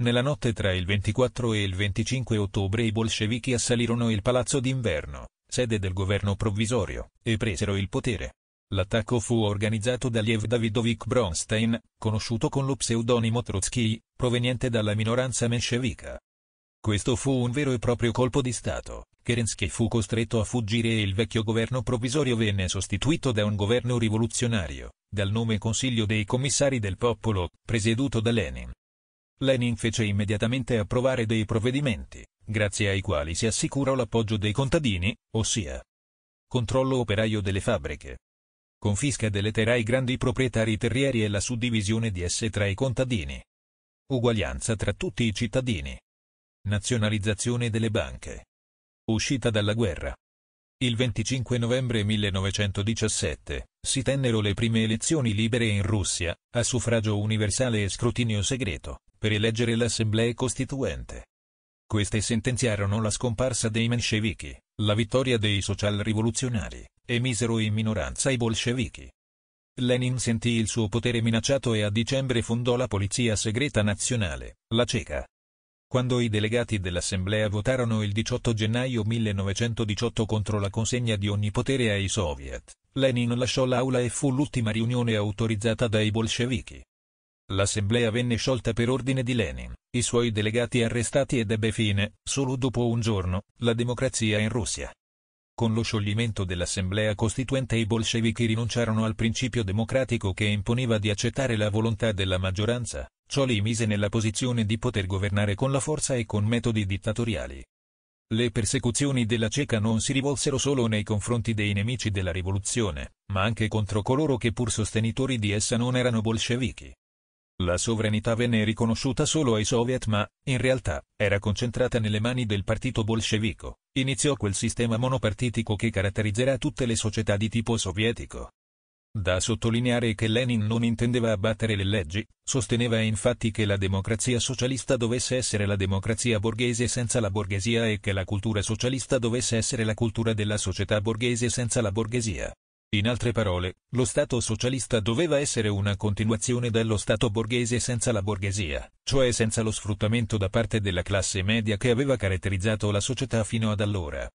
Nella notte tra il 24 e il 25 ottobre i bolscevichi assalirono il palazzo d'inverno, sede del governo provvisorio, e presero il potere. L'attacco fu organizzato da Liev Davidovich Bronstein, conosciuto con lo pseudonimo Trotsky, proveniente dalla minoranza menscevica. Questo fu un vero e proprio colpo di Stato, Kerensky fu costretto a fuggire e il vecchio governo provvisorio venne sostituito da un governo rivoluzionario, dal nome Consiglio dei Commissari del Popolo, presieduto da Lenin. Lenin fece immediatamente approvare dei provvedimenti, grazie ai quali si assicurò l'appoggio dei contadini, ossia controllo operaio delle fabbriche, confisca delle terre ai grandi proprietari terrieri e la suddivisione di esse tra i contadini, uguaglianza tra tutti i cittadini, nazionalizzazione delle banche, uscita dalla guerra. Il 25 novembre 1917 si tennero le prime elezioni libere in Russia, a suffragio universale e scrutinio segreto, per eleggere l'assemblea costituente. Queste sentenziarono la scomparsa dei menscevichi, la vittoria dei social-rivoluzionari, e misero in minoranza i bolscevichi. Lenin sentì il suo potere minacciato e a dicembre fondò la Polizia Segreta Nazionale, la CECA. Quando i delegati dell'Assemblea votarono il 18 gennaio 1918 contro la consegna di ogni potere ai soviet, Lenin lasciò l'aula e fu l'ultima riunione autorizzata dai bolscevichi l'assemblea venne sciolta per ordine di Lenin, i suoi delegati arrestati ed ebbe fine, solo dopo un giorno, la democrazia in Russia. Con lo scioglimento dell'assemblea costituente i bolscevichi rinunciarono al principio democratico che imponeva di accettare la volontà della maggioranza, ciò li mise nella posizione di poter governare con la forza e con metodi dittatoriali. Le persecuzioni della cieca non si rivolsero solo nei confronti dei nemici della rivoluzione, ma anche contro coloro che pur sostenitori di essa non erano bolscevichi. La sovranità venne riconosciuta solo ai soviet ma, in realtà, era concentrata nelle mani del partito bolscevico. Iniziò quel sistema monopartitico che caratterizzerà tutte le società di tipo sovietico. Da sottolineare che Lenin non intendeva abbattere le leggi, sosteneva infatti che la democrazia socialista dovesse essere la democrazia borghese senza la borghesia e che la cultura socialista dovesse essere la cultura della società borghese senza la borghesia. In altre parole, lo Stato socialista doveva essere una continuazione dello Stato borghese senza la borghesia, cioè senza lo sfruttamento da parte della classe media che aveva caratterizzato la società fino ad allora.